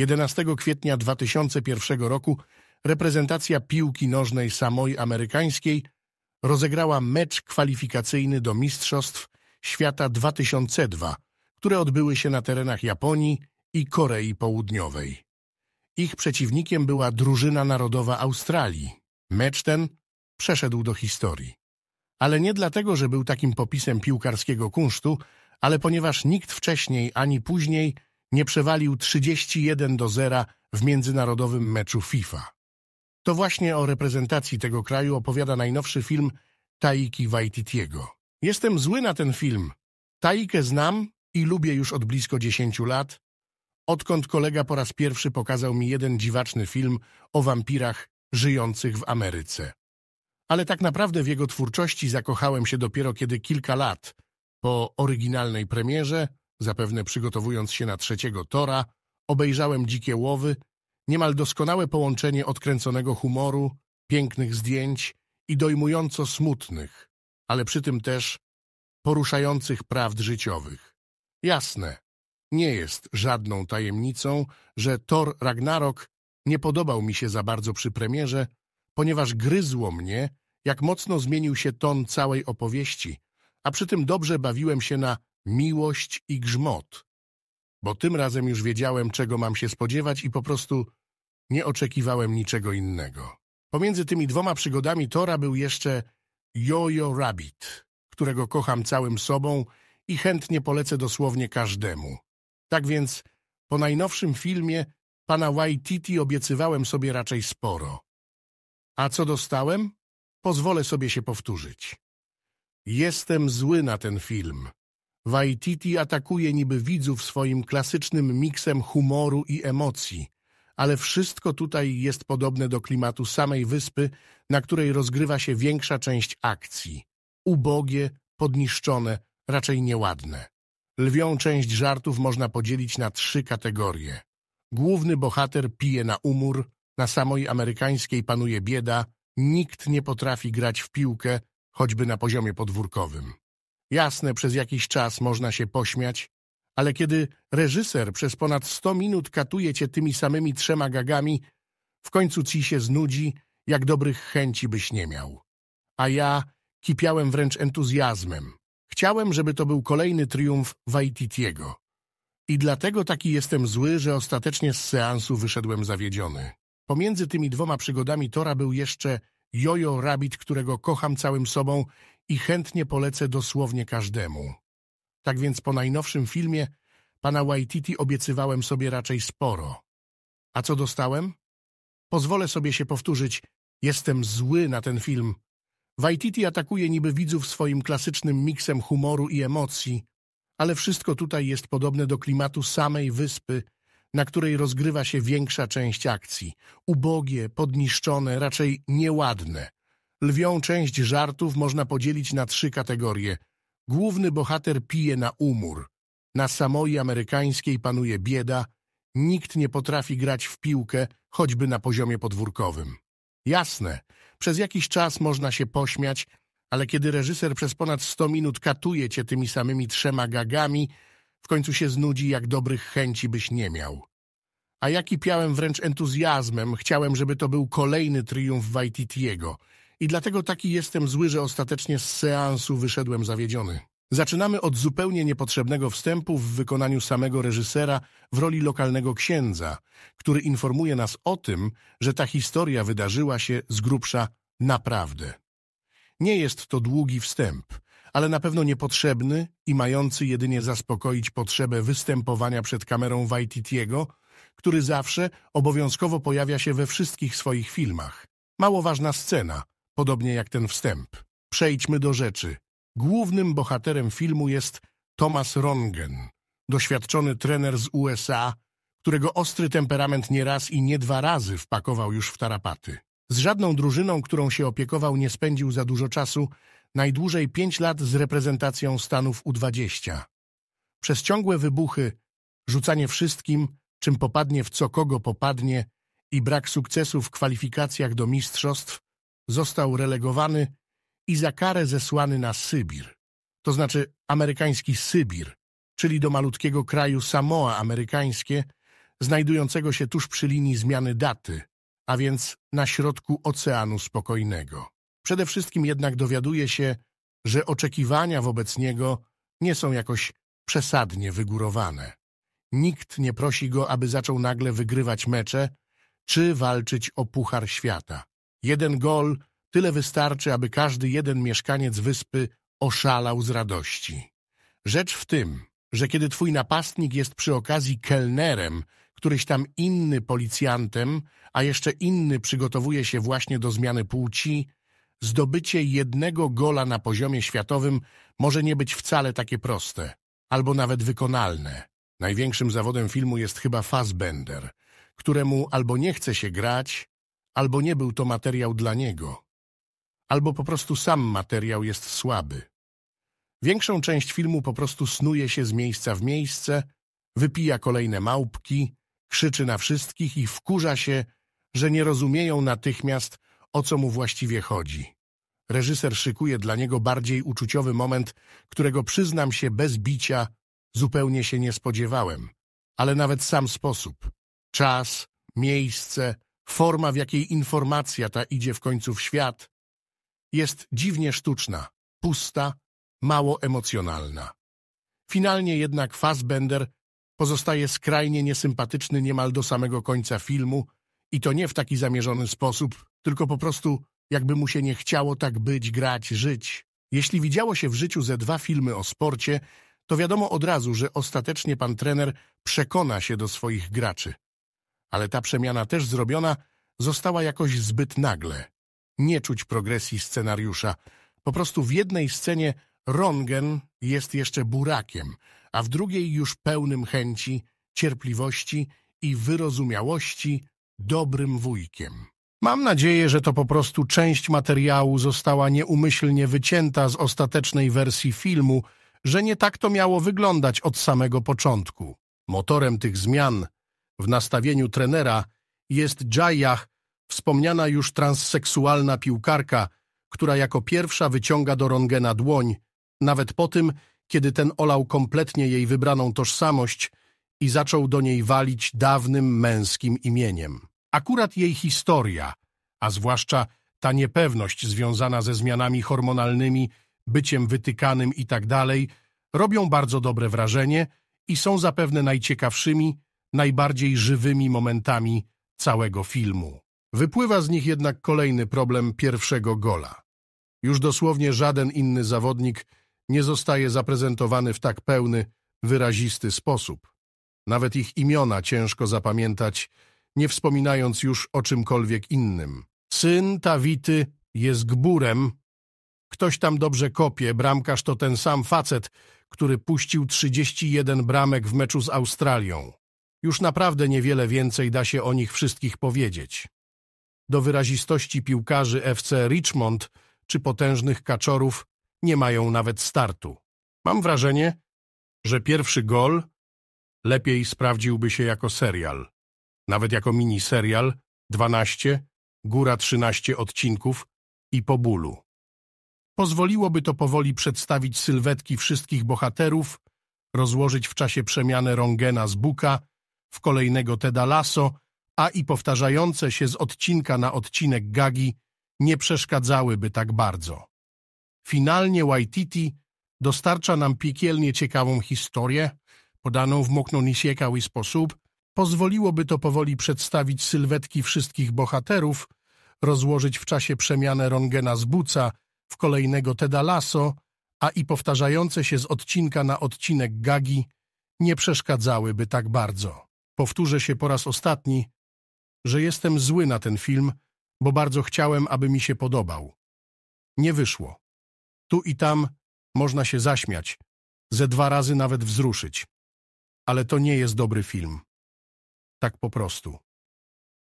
11 kwietnia 2001 roku reprezentacja piłki nożnej samoj amerykańskiej rozegrała mecz kwalifikacyjny do Mistrzostw Świata 2002, które odbyły się na terenach Japonii i Korei Południowej. Ich przeciwnikiem była drużyna narodowa Australii. Mecz ten przeszedł do historii. Ale nie dlatego, że był takim popisem piłkarskiego kunsztu, ale ponieważ nikt wcześniej ani później nie przewalił 31 do zera w międzynarodowym meczu FIFA. To właśnie o reprezentacji tego kraju opowiada najnowszy film Taiki Waititiego. Jestem zły na ten film. Taikę znam i lubię już od blisko 10 lat, odkąd kolega po raz pierwszy pokazał mi jeden dziwaczny film o wampirach żyjących w Ameryce. Ale tak naprawdę w jego twórczości zakochałem się dopiero kiedy kilka lat po oryginalnej premierze Zapewne przygotowując się na trzeciego tora, obejrzałem dzikie łowy, niemal doskonałe połączenie odkręconego humoru, pięknych zdjęć i dojmująco smutnych, ale przy tym też poruszających prawd życiowych. Jasne, nie jest żadną tajemnicą, że Thor Ragnarok nie podobał mi się za bardzo przy premierze, ponieważ gryzło mnie, jak mocno zmienił się ton całej opowieści, a przy tym dobrze bawiłem się na miłość i grzmot, bo tym razem już wiedziałem, czego mam się spodziewać i po prostu nie oczekiwałem niczego innego. Pomiędzy tymi dwoma przygodami Tora był jeszcze Jojo Rabbit, którego kocham całym sobą i chętnie polecę dosłownie każdemu. Tak więc po najnowszym filmie pana Waititi obiecywałem sobie raczej sporo. A co dostałem? Pozwolę sobie się powtórzyć. Jestem zły na ten film. Waititi atakuje niby widzów swoim klasycznym miksem humoru i emocji, ale wszystko tutaj jest podobne do klimatu samej wyspy, na której rozgrywa się większa część akcji. Ubogie, podniszczone, raczej nieładne. Lwią część żartów można podzielić na trzy kategorie. Główny bohater pije na umór, na samej amerykańskiej panuje bieda, nikt nie potrafi grać w piłkę, choćby na poziomie podwórkowym. Jasne, przez jakiś czas można się pośmiać, ale kiedy reżyser przez ponad 100 minut katuje cię tymi samymi trzema gagami, w końcu ci się znudzi, jak dobrych chęci byś nie miał. A ja kipiałem wręcz entuzjazmem. Chciałem, żeby to był kolejny triumf Waititiego. I dlatego taki jestem zły, że ostatecznie z seansu wyszedłem zawiedziony. Pomiędzy tymi dwoma przygodami Tora był jeszcze Jojo Rabbit, którego kocham całym sobą i chętnie polecę dosłownie każdemu. Tak więc po najnowszym filmie pana Waititi obiecywałem sobie raczej sporo. A co dostałem? Pozwolę sobie się powtórzyć, jestem zły na ten film. Waititi atakuje niby widzów swoim klasycznym miksem humoru i emocji, ale wszystko tutaj jest podobne do klimatu samej wyspy, na której rozgrywa się większa część akcji. Ubogie, podniszczone, raczej nieładne – Lwią część żartów można podzielić na trzy kategorie. Główny bohater pije na umór. Na samoi amerykańskiej panuje bieda. Nikt nie potrafi grać w piłkę, choćby na poziomie podwórkowym. Jasne, przez jakiś czas można się pośmiać, ale kiedy reżyser przez ponad 100 minut katuje cię tymi samymi trzema gagami, w końcu się znudzi, jak dobrych chęci byś nie miał. A jaki piałem wręcz entuzjazmem, chciałem, żeby to był kolejny triumf Waititiego – i dlatego taki jestem zły, że ostatecznie z seansu wyszedłem zawiedziony. Zaczynamy od zupełnie niepotrzebnego wstępu w wykonaniu samego reżysera w roli lokalnego księdza, który informuje nas o tym, że ta historia wydarzyła się z grubsza naprawdę. Nie jest to długi wstęp, ale na pewno niepotrzebny i mający jedynie zaspokoić potrzebę występowania przed kamerą Waititiego, który zawsze obowiązkowo pojawia się we wszystkich swoich filmach. Mało ważna scena, podobnie jak ten wstęp. Przejdźmy do rzeczy. Głównym bohaterem filmu jest Thomas Rongen, doświadczony trener z USA, którego ostry temperament nie raz i nie dwa razy wpakował już w tarapaty. Z żadną drużyną, którą się opiekował, nie spędził za dużo czasu, najdłużej pięć lat z reprezentacją Stanów U20. Przez ciągłe wybuchy, rzucanie wszystkim, czym popadnie w co kogo popadnie i brak sukcesu w kwalifikacjach do mistrzostw został relegowany i za karę zesłany na Sybir, to znaczy amerykański Sybir, czyli do malutkiego kraju Samoa amerykańskie, znajdującego się tuż przy linii zmiany daty, a więc na środku Oceanu Spokojnego. Przede wszystkim jednak dowiaduje się, że oczekiwania wobec niego nie są jakoś przesadnie wygórowane. Nikt nie prosi go, aby zaczął nagle wygrywać mecze czy walczyć o Puchar Świata. Jeden gol, tyle wystarczy, aby każdy jeden mieszkaniec wyspy oszalał z radości. Rzecz w tym, że kiedy twój napastnik jest przy okazji kelnerem, któryś tam inny policjantem, a jeszcze inny przygotowuje się właśnie do zmiany płci, zdobycie jednego gola na poziomie światowym może nie być wcale takie proste, albo nawet wykonalne. Największym zawodem filmu jest chyba Fassbender, któremu albo nie chce się grać, Albo nie był to materiał dla niego. Albo po prostu sam materiał jest słaby. Większą część filmu po prostu snuje się z miejsca w miejsce, wypija kolejne małpki, krzyczy na wszystkich i wkurza się, że nie rozumieją natychmiast, o co mu właściwie chodzi. Reżyser szykuje dla niego bardziej uczuciowy moment, którego przyznam się bez bicia zupełnie się nie spodziewałem, ale nawet sam sposób, czas, miejsce Forma, w jakiej informacja ta idzie w końcu w świat, jest dziwnie sztuczna, pusta, mało emocjonalna. Finalnie jednak Fassbender pozostaje skrajnie niesympatyczny niemal do samego końca filmu i to nie w taki zamierzony sposób, tylko po prostu jakby mu się nie chciało tak być, grać, żyć. Jeśli widziało się w życiu ze dwa filmy o sporcie, to wiadomo od razu, że ostatecznie pan trener przekona się do swoich graczy ale ta przemiana też zrobiona została jakoś zbyt nagle. Nie czuć progresji scenariusza. Po prostu w jednej scenie Rongen jest jeszcze burakiem, a w drugiej już pełnym chęci, cierpliwości i wyrozumiałości dobrym wujkiem. Mam nadzieję, że to po prostu część materiału została nieumyślnie wycięta z ostatecznej wersji filmu, że nie tak to miało wyglądać od samego początku. Motorem tych zmian w nastawieniu trenera jest Dżajach, wspomniana już transseksualna piłkarka, która jako pierwsza wyciąga do Rongena dłoń, nawet po tym, kiedy ten olał kompletnie jej wybraną tożsamość i zaczął do niej walić dawnym męskim imieniem. Akurat jej historia, a zwłaszcza ta niepewność związana ze zmianami hormonalnymi, byciem wytykanym itd., tak robią bardzo dobre wrażenie i są zapewne najciekawszymi, najbardziej żywymi momentami całego filmu. Wypływa z nich jednak kolejny problem pierwszego gola. Już dosłownie żaden inny zawodnik nie zostaje zaprezentowany w tak pełny, wyrazisty sposób. Nawet ich imiona ciężko zapamiętać, nie wspominając już o czymkolwiek innym. Syn Tawity jest gburem. Ktoś tam dobrze kopie, bramkarz to ten sam facet, który puścił 31 bramek w meczu z Australią. Już naprawdę niewiele więcej da się o nich wszystkich powiedzieć. Do wyrazistości piłkarzy FC Richmond czy potężnych kaczorów nie mają nawet startu. Mam wrażenie, że pierwszy gol lepiej sprawdziłby się jako serial. Nawet jako miniserial 12, góra 13 odcinków i po bólu. Pozwoliłoby to powoli przedstawić sylwetki wszystkich bohaterów, rozłożyć w czasie przemianę Rongena z Buka w kolejnego Teda Lasso, a i powtarzające się z odcinka na odcinek gagi nie przeszkadzałyby tak bardzo. Finalnie Waititi dostarcza nam piekielnie ciekawą historię, podaną w mokno sposób, pozwoliłoby to powoli przedstawić sylwetki wszystkich bohaterów, rozłożyć w czasie przemianę Rongena z Buca w kolejnego Teda Lasso, a i powtarzające się z odcinka na odcinek gagi nie przeszkadzałyby tak bardzo powtórzę się po raz ostatni, że jestem zły na ten film, bo bardzo chciałem, aby mi się podobał. Nie wyszło. Tu i tam można się zaśmiać, ze dwa razy nawet wzruszyć. Ale to nie jest dobry film. Tak po prostu.